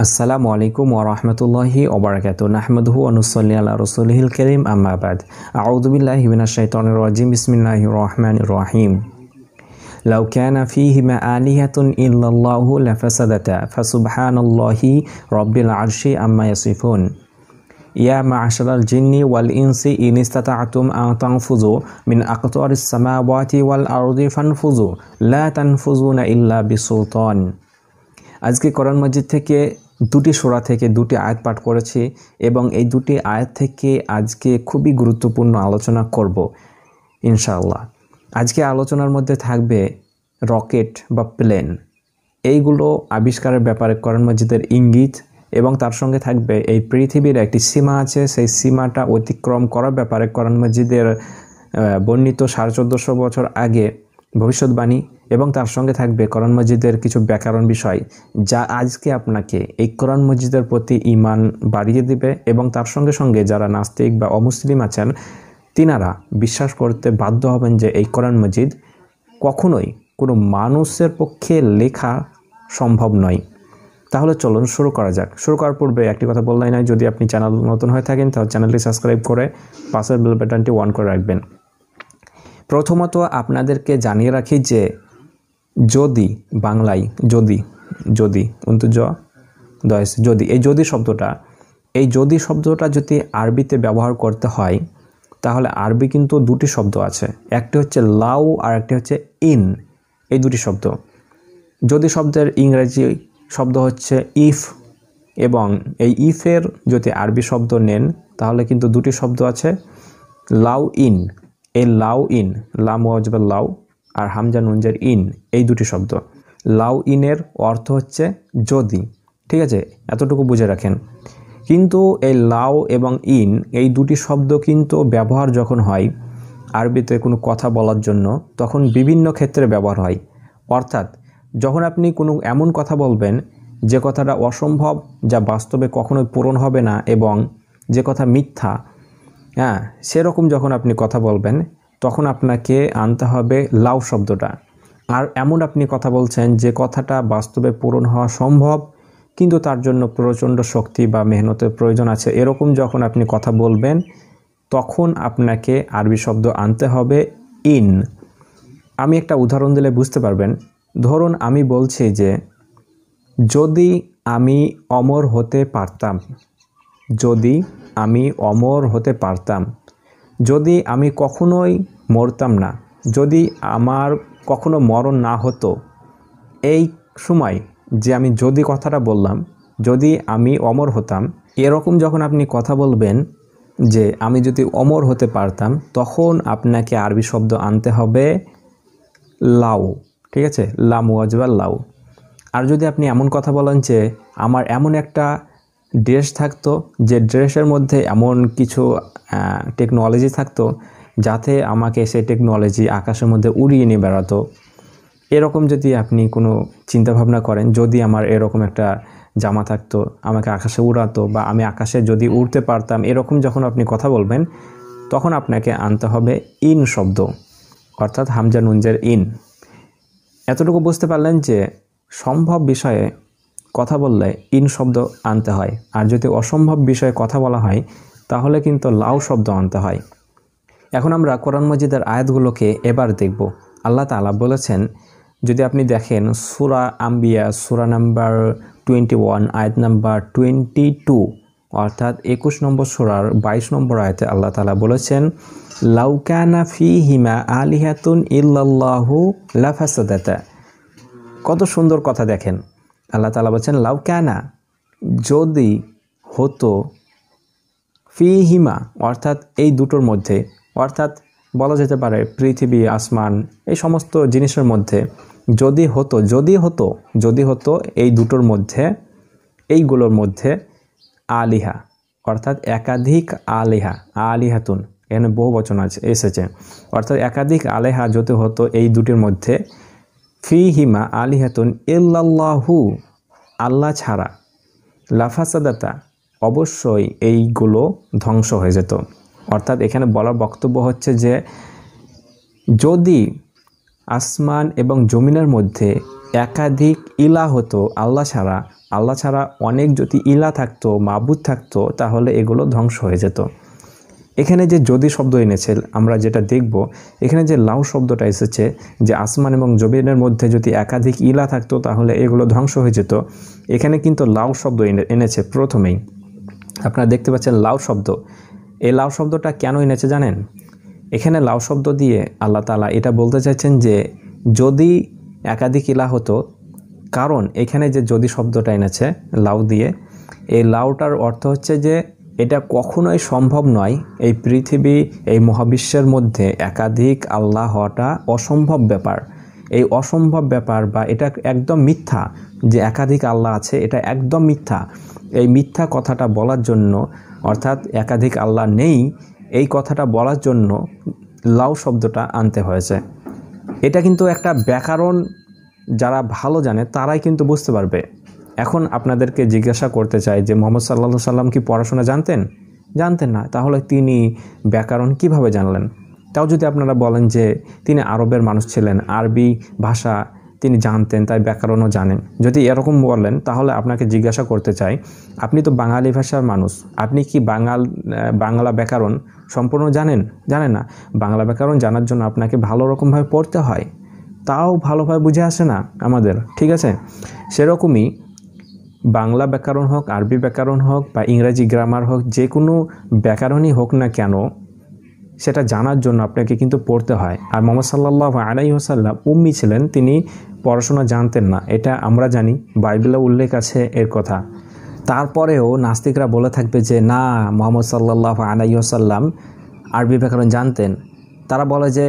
السلام عليكم ورحمة الله وبركاته نحمده ونصلي على رسوله الكريم أما بعد أعوذ بالله من الشيطان الرجيم بسم الله الرحمن الرحيم لو كان فيهما آلهة إلا الله لفسدتا فسبحان الله رب العرش أما يصفون يا معشر الجن والإنس إن استطعتم أن تنفذوا من أقطار السماوات والأرض فانفذوا لا تنفذون إلا بسلطان আজকে কোরআন মসজিদ থেকে দুটি সোরা থেকে দুটি আয়াত পাঠ করেছি এবং এই দুটি আয়াত থেকে আজকে খুবই গুরুত্বপূর্ণ আলোচনা করব ইনশাল্লাহ আজকে আলোচনার মধ্যে থাকবে রকেট বা প্লেন এইগুলো আবিষ্কারের ব্যাপারে করণ মসজিদের ইঙ্গিত এবং তার সঙ্গে থাকবে এই পৃথিবীর একটি সীমা আছে সেই সীমাটা অতিক্রম করার ব্যাপারে করণ মসজিদের বর্ণিত সাড়ে চোদ্দোশো বছর আগে ভবিষ্যৎবাণী এবং তার সঙ্গে থাকবে করণ মসজিদের কিছু ব্যাকরণ বিষয় যা আজকে আপনাকে এই কোরআন মসজিদের প্রতি ইমান বাড়িয়ে দিবে এবং তার সঙ্গে সঙ্গে যারা নাস্তিক বা অমুসলিম আছেন তিনারা বিশ্বাস করতে বাধ্য হবেন যে এই করণ মসজিদ কখনোই কোনো মানুষের পক্ষে লেখা সম্ভব নয় তাহলে চলুন শুরু করা যাক শুরু করার পূর্বে একটি কথা বললাই নয় যদি আপনি চ্যানেল নতুন হয়ে থাকেন তাহলে চ্যানেলটি সাবস্ক্রাইব করে পাশের বেল বাটনটি অন করে রাখবেন প্রথমত আপনাদেরকে জানিয়ে রাখি যে যদি বাংলায় যদি যদি কিন্তু য দয়স যদি এই যদি শব্দটা এই যদি শব্দটা যদি আরবিতে ব্যবহার করতে হয় তাহলে আরবি কিন্তু দুটি শব্দ আছে একটি হচ্ছে লাউ আর একটি হচ্ছে ইন এই দুটি শব্দ যদি শব্দের ইংরেজি শব্দ হচ্ছে ইফ এবং এই ইফের যদি আরবি শব্দ নেন তাহলে কিন্তু দুটি শব্দ আছে লাউ ইন এই লাউ ইন লাম ওয়াজবের লাউ আর হামজা নুনজার ইন এই দুটি শব্দ লাউ ইনের অর্থ হচ্ছে যদি ঠিক আছে এতটুকু বুঝে রাখেন কিন্তু এই লাউ এবং ইন এই দুটি শব্দ কিন্তু ব্যবহার যখন হয় আরবিতে কোনো কথা বলার জন্য তখন বিভিন্ন ক্ষেত্রে ব্যবহার হয় অর্থাৎ যখন আপনি কোনো এমন কথা বলবেন যে কথাটা অসম্ভব যা বাস্তবে কখনোই পূরণ হবে না এবং যে কথা মিথ্যা হ্যাঁ সেরকম যখন আপনি কথা বলবেন তখন আপনাকে আনতে হবে লাউ শব্দটা আর এমন আপনি কথা বলছেন যে কথাটা বাস্তবে পূরণ হওয়া সম্ভব কিন্তু তার জন্য প্রচণ্ড শক্তি বা মেহনতের প্রয়োজন আছে এরকম যখন আপনি কথা বলবেন তখন আপনাকে আরবি শব্দ আনতে হবে ইন আমি একটা উদাহরণ দিলে বুঝতে পারবেন ধরুন আমি বলছি যে যদি আমি অমর হতে পারতাম যদি আমি অমর হতে পারতাম যদি আমি কখনোই মরতাম না যদি আমার কখনো মরণ না হতো এই সময় যে আমি যদি কথাটা বললাম যদি আমি অমর হতাম এরকম যখন আপনি কথা বলবেন যে আমি যদি অমর হতে পারতাম তখন আপনাকে আরবি শব্দ আনতে হবে লাউ ঠিক আছে লামুয়াজ বা লাউ আর যদি আপনি এমন কথা বলেন যে আমার এমন একটা ড্রেস থাকতো যে ড্রেসের মধ্যে এমন কিছু টেকনোলজি থাকতো যাতে আমাকে সেই টেকনোলজি আকাশের মধ্যে উড়িয়ে নিয়ে বেড়াতো এরকম যদি আপনি কোনো চিন্তাভাবনা করেন যদি আমার এরকম একটা জামা থাকতো আমাকে আকাশে উড়াতো বা আমি আকাশে যদি উড়তে পারতাম এরকম যখন আপনি কথা বলবেন তখন আপনাকে আনতে হবে ইন শব্দ অর্থাৎ হামজা নুঞ্জের ইন এতটুকু বুঝতে পারলেন যে সম্ভব বিষয়ে কথা বললে ইন শব্দ আনতে হয় আর যদি অসম্ভব বিষয়ে কথা বলা হয় তাহলে কিন্তু লাউ শব্দ আনতে হয় এখন আমরা কোরআন মজিদের আয়াতগুলোকে এবার দেখব আল্লাহ তালা বলেছেন যদি আপনি দেখেন সুরা আম্বিয়া সুরা নাম্বার টোয়েন্টি ওয়ান আয়াত নাম্বার টোয়েন্টি টু অর্থাৎ একুশ নম্বর সুরার বাইশ নম্বর আয়তে আল্লাহ তালা বলেছেন লাউকানা ফি হিমা আলিহাতুন ইল্লাহু লাফাসাদাতা কত সুন্দর কথা দেখেন আল্লাহ তালা বলছেন লাউ ক্যানা যদি হতো ফি হিমা অর্থাৎ এই দুটোর মধ্যে অর্থাৎ বলা যেতে পারে পৃথিবী আসমান এই সমস্ত জিনিসের মধ্যে যদি হতো যদি হতো যদি হতো এই দুটোর মধ্যে এইগুলোর মধ্যে আলিহা অর্থাৎ একাধিক আলিহা আলিহাতুন এখানে বহু বচন আছে এসেছে অর্থাৎ একাধিক আলেহা যদি হতো এই দুটির মধ্যে ফি হিমা আলিহাতুন ইল্লাল্লাহু আল্লাহ ছাড়া লাফাসাদাতা অবশ্যই এইগুলো ধ্বংস হয়ে যেত অর্থাৎ এখানে বলার বক্তব্য হচ্ছে যে যদি আসমান এবং জমিনের মধ্যে একাধিক ইলা হতো আল্লাহ ছাড়া আল্লাহ ছাড়া অনেক যদি ইলা থাকতো মাবুদ থাকতো তাহলে এগুলো ধ্বংস হয়ে যেত এখানে যে যদি শব্দ এনেছে আমরা যেটা দেখব এখানে যে লাউ শব্দটা এসেছে যে আসমান এবং জবিনের মধ্যে যদি একাধিক ইলা থাকতো তাহলে এগুলো ধ্বংস হয়ে যেত এখানে কিন্তু লাউ শব্দ এনেছে প্রথমেই আপনারা দেখতে পাচ্ছেন লাউ শব্দ এই লাউ শব্দটা কেন এনেছে জানেন এখানে লাউ শব্দ দিয়ে আল্লাহ তালা এটা বলতে চাইছেন যে যদি একাধিক ইলা হতো কারণ এখানে যে যদি শব্দটা এনেছে লাউ দিয়ে এই লাউটার অর্থ হচ্ছে যে এটা কখনোই সম্ভব নয় এই পৃথিবী এই মহাবিশ্বের মধ্যে একাধিক আল্লাহ হওয়াটা অসম্ভব ব্যাপার এই অসম্ভব ব্যাপার বা এটা একদম মিথ্যা যে একাধিক আল্লাহ আছে এটা একদম মিথ্যা এই মিথ্যা কথাটা বলার জন্য অর্থাৎ একাধিক আল্লাহ নেই এই কথাটা বলার জন্য লাউ শব্দটা আনতে হয়েছে এটা কিন্তু একটা ব্যাকরণ যারা ভালো জানে তারাই কিন্তু বুঝতে পারবে এখন আপনাদেরকে জিজ্ঞাসা করতে চাই যে মোহাম্মদ সাল্লা সাল্লাম কি পড়াশোনা জানতেন জানতেন না তাহলে তিনি ব্যাকরণ কিভাবে জানলেন তাও যদি আপনারা বলেন যে তিনি আরবের মানুষ ছিলেন আরবি ভাষা তিনি জানতেন তাই ব্যাকরণও জানেন যদি এরকম বলেন তাহলে আপনাকে জিজ্ঞাসা করতে চাই আপনি তো বাঙালি ভাষার মানুষ আপনি কি বাঙাল বাংলা ব্যাকরণ সম্পূর্ণ জানেন জানেন না বাংলা ব্যাকরণ জানার জন্য আপনাকে ভালো রকমভাবে পড়তে হয় তাও ভালোভাবে বুঝে আসে না আমাদের ঠিক আছে সেরকমই বাংলা ব্যাকরণ হোক আরবি ব্যাকরণ হোক বা ইংরাজি গ্রামার হোক যে কোনো ব্যাকরণই হোক না কেন সেটা জানার জন্য আপনাকে কিন্তু পড়তে হয় আর মোহাম্মদ সাল্লাহ আলাই হোসাল্লাম উম্মি ছিলেন তিনি পড়াশোনা জানতেন না এটা আমরা জানি বাইবেলে উল্লেখ আছে এর কথা তারপরেও নাস্তিকরা বলে থাকবে যে না মোহাম্মদ সাল্লাহ ওসাল্লাম আরবি ব্যাকরণ জানতেন তারা বলে যে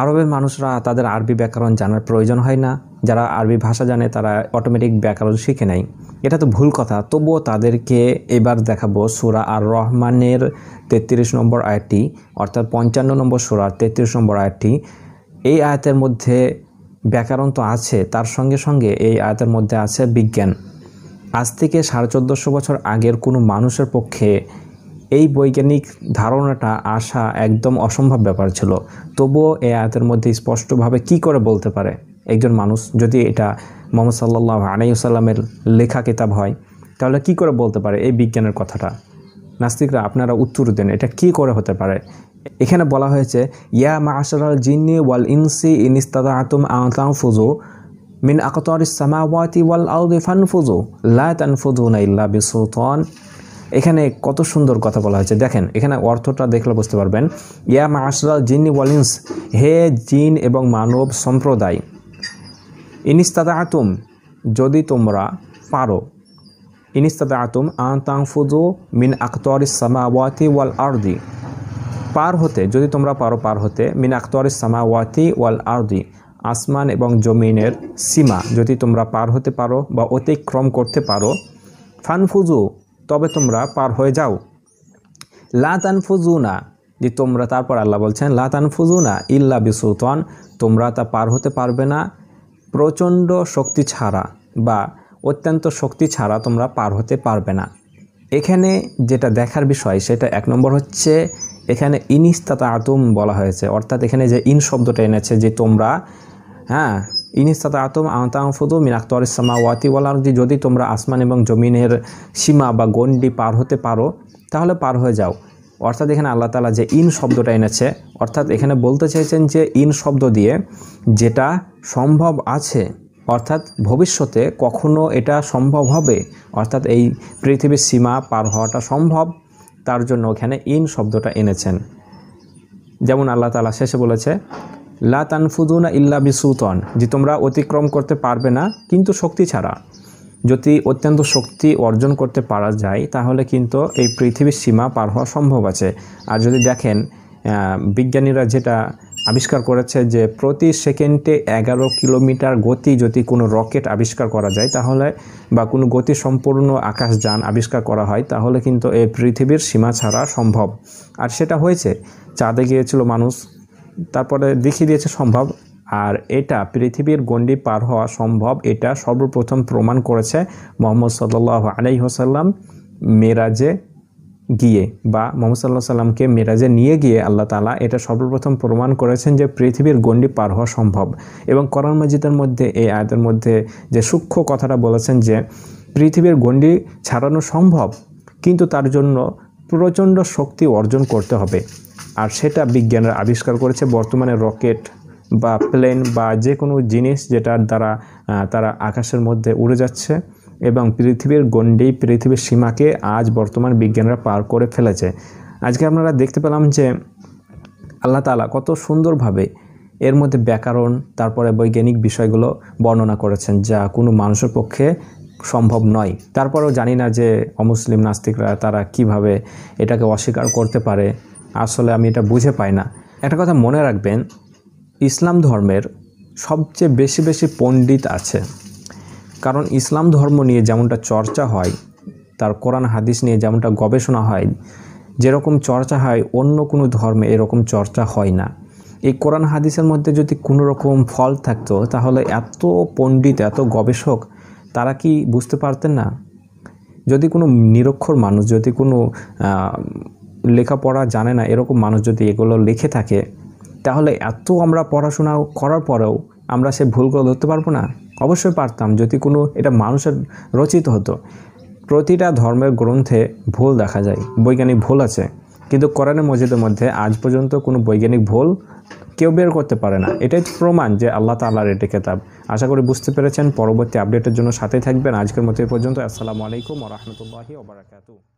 আরবের মানুষরা তাদের আরবি ব্যাকরণ জানার প্রয়োজন হয় না যারা আরবি ভাষা জানে তারা অটোমেটিক ব্যাকরণ শিখে নেয় এটা তো ভুল কথা তবুও তাদেরকে এবার দেখাবো সুরা আর রহমানের তেত্রিশ নম্বর আয়টি অর্থাৎ পঞ্চান্ন নম্বর সুরার তেত্রিশ নম্বর আয়টি এই আয়াতের মধ্যে ব্যাকরণ তো আছে তার সঙ্গে সঙ্গে এই আয়াতের মধ্যে আছে বিজ্ঞান আজ থেকে সাড়ে চোদ্দোশো বছর আগের কোনো মানুষের পক্ষে এই বৈজ্ঞানিক ধারণাটা আসা একদম অসম্ভব ব্যাপার ছিল তবুও এই আয়াতের মধ্যে স্পষ্টভাবে কি করে বলতে পারে একজন মানুষ যদি এটা মোহাম্মদ সাল্লাহ আলাইসাল্লামের লেখা কিতাব হয় তাহলে কি করে বলতে পারে এই বিজ্ঞানের কথাটা নাস্তিকরা আপনারা উত্তর দেন এটা কি করে হতে পারে এখানে বলা হয়েছে ইয়া মা আশারাল জিন্নি ওয়াল ইনসি ইনিস্তাদা আতুম আতাম ফুজো মিন আকতর সামাওয়াতি ওয়াল আউদি ফানফুজো লা তানফুজো না ইল্লা বিসুলতান এখানে কত সুন্দর কথা বলা হয়েছে দেখেন এখানে অর্থটা দেখলে বুঝতে পারবেন ইয়া মা আশরাল জিন্নি ওয়ালিন্স হে জিন এবং মানব সম্প্রদায় ইনিস্তাদা আতুম যদি তোমরা পারো ইনিস্তাদা আতুম আন তাংফুজু মিন আখতর সামাওয়াতি ওয়াল আর্দি পার হতে যদি তোমরা পারো পার হতে মিন আখতর সামাওয়াতি ওয়াল আর্দি আসমান এবং জমিনের সীমা যদি তোমরা পার হতে পারো বা অতিক্রম করতে পারো ফানফুজু তবে তোমরা পার হয়ে যাও লা তানফুজু না যে তোমরা তারপর আল্লাহ বলছেন লা তানফুজু না ইল্লা বিসুলতান তোমরা তা পার হতে পারবে না প্রচণ্ড শক্তি ছাড়া বা অত্যন্ত শক্তি ছাড়া তোমরা পার হতে পারবে না এখানে যেটা দেখার বিষয় সেটা এক নম্বর হচ্ছে এখানে ইনিস্তাতা আতম বলা হয়েছে অর্থাৎ এখানে যে ইন শব্দটা এনেছে যে তোমরা হ্যাঁ ইনিস্তাতা আতুম আহতাহফুদু মিনাক্তর ইসলামা ওয়াতি ওয়ালারদি যদি তোমরা আসমান এবং জমিনের সীমা বা গন্ডি পার হতে পারো তাহলে পার হয়ে যাও অর্থাৎ এখানে আল্লাহ তালা যে ইন শব্দটা এনেছে অর্থাৎ এখানে বলতে চাইছেন যে ইন শব্দ দিয়ে যেটা সম্ভব আছে অর্থাৎ ভবিষ্যতে কখনো এটা সম্ভব হবে অর্থাৎ এই পৃথিবীর সীমা পার হওয়াটা সম্ভব তার জন্য ওখানে ইন শব্দটা এনেছেন যেমন আল্লাহ তালা শেষে বলেছে লা তানফুদুনা ইল্লা বিসুতন যে তোমরা অতিক্রম করতে পারবে না কিন্তু শক্তি ছাড়া যদি অত্যন্ত শক্তি অর্জন করতে পারা যায় তাহলে কিন্তু এই পৃথিবীর সীমা পার হওয়া সম্ভব আছে আর যদি দেখেন বিজ্ঞানীরা যেটা আবিষ্কার করেছে যে প্রতি সেকেন্ডে এগারো কিলোমিটার গতি যদি কোনো রকেট আবিষ্কার করা যায় তাহলে বা কোনো গতি সম্পূর্ণ আকাশযান আবিষ্কার করা হয় তাহলে কিন্তু এই পৃথিবীর সীমা ছাড়া সম্ভব আর সেটা হয়েছে চাঁদে গিয়েছিল মানুষ তারপরে দেখিয়ে দিয়েছে সম্ভব আর এটা পৃথিবীর গণ্ডি পার হওয়া সম্ভব এটা সর্বপ্রথম প্রমাণ করেছে মোহাম্মদ সাল্লাহ আলাই হোসাল্লাম মেরাজে গিয়ে বা মোহাম্মদ সাল্লাহ সাল্লামকে মেরাজে নিয়ে গিয়ে আল্লাহ তালা এটা সর্বপ্রথম প্রমাণ করেছেন যে পৃথিবীর গণ্ডি পার হওয়া সম্ভব এবং করন মসজিদের মধ্যে এই আয়তের মধ্যে যে সূক্ষ্ম কথাটা বলেছেন যে পৃথিবীর গণ্ডি ছাড়ানো সম্ভব কিন্তু তার জন্য প্রচণ্ড শক্তি অর্জন করতে হবে আর সেটা বিজ্ঞানের আবিষ্কার করেছে বর্তমানে রকেট বা প্লেন বা যে কোনো জিনিস যেটার দ্বারা তারা আকাশের মধ্যে উড়ে যাচ্ছে এবং পৃথিবীর গণ্ডি পৃথিবীর সীমাকে আজ বর্তমান বিজ্ঞানীরা পার করে ফেলেছে আজকে আপনারা দেখতে পেলাম যে আল্লাহ তালা কত সুন্দরভাবে এর মধ্যে ব্যাকরণ তারপরে বৈজ্ঞানিক বিষয়গুলো বর্ণনা করেছেন যা কোনো মানুষের পক্ষে সম্ভব নয় তারপরেও জানি না যে অমুসলিম নাস্তিকরা তারা কিভাবে এটাকে অস্বীকার করতে পারে আসলে আমি এটা বুঝে পাই না একটা কথা মনে রাখবেন ইসলাম ধর্মের সবচেয়ে বেশি বেশি পণ্ডিত আছে কারণ ইসলাম ধর্ম নিয়ে যেমনটা চর্চা হয় তার কোরআন হাদিস নিয়ে যেমনটা গবেষণা হয় যেরকম চর্চা হয় অন্য কোনো ধর্মে এরকম চর্চা হয় না এই কোরআন হাদিসের মধ্যে যদি কোনো রকম ফল থাকতো তাহলে এত পণ্ডিত এত গবেষক তারা কি বুঝতে পারতেন না যদি কোনো নিরক্ষর মানুষ যদি কোনো লেখাপড়া জানে না এরকম মানুষ যদি এগুলো লিখে থাকে তাহলে এত আমরা পড়াশোনা করার পরেও আমরা সে ভুলগুলো ধরতে পারবো না অবশ্যই পারতাম যদি কোনো এটা মানুষের রচিত হতো প্রতিটা ধর্মের গ্রন্থে ভুল দেখা যায় বৈজ্ঞানিক ভুল আছে কিন্তু কোরআনের মসজিদের মধ্যে আজ পর্যন্ত কোনো বৈজ্ঞানিক ভুল কেউ বের করতে পারে না এটাই প্রমাণ যে আল্লাহ তাল্লাহর এটি কেতাব আশা করি বুঝতে পেরেছেন পরবর্তী আপডেটের জন্য সাথে থাকবেন আজকের মতো এ পর্যন্ত আসসালামু আলাইকুম রহমতুল্লাহি ওবরাকাতু